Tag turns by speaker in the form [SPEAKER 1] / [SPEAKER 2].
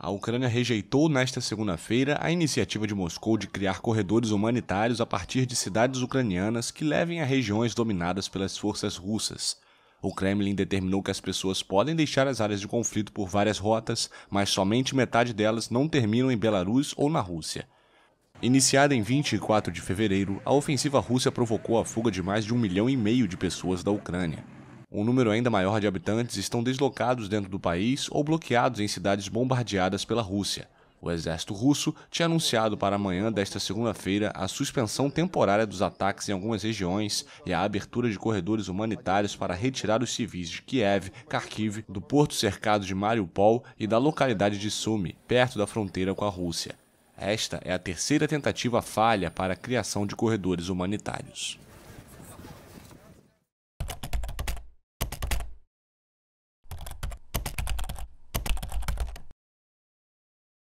[SPEAKER 1] A Ucrânia rejeitou nesta segunda-feira a iniciativa de Moscou de criar corredores humanitários a partir de cidades ucranianas que levem a regiões dominadas pelas forças russas. O Kremlin determinou que as pessoas podem deixar as áreas de conflito por várias rotas, mas somente metade delas não terminam em Belarus ou na Rússia. Iniciada em 24 de fevereiro, a ofensiva russa provocou a fuga de mais de um milhão e meio de pessoas da Ucrânia. Um número ainda maior de habitantes estão deslocados dentro do país ou bloqueados em cidades bombardeadas pela Rússia. O exército russo tinha anunciado para amanhã desta segunda-feira a suspensão temporária dos ataques em algumas regiões e a abertura de corredores humanitários para retirar os civis de Kiev, Kharkiv, do porto cercado de Mariupol e da localidade de Sumy, perto da fronteira com a Rússia. Esta é a terceira tentativa falha para a criação de corredores humanitários.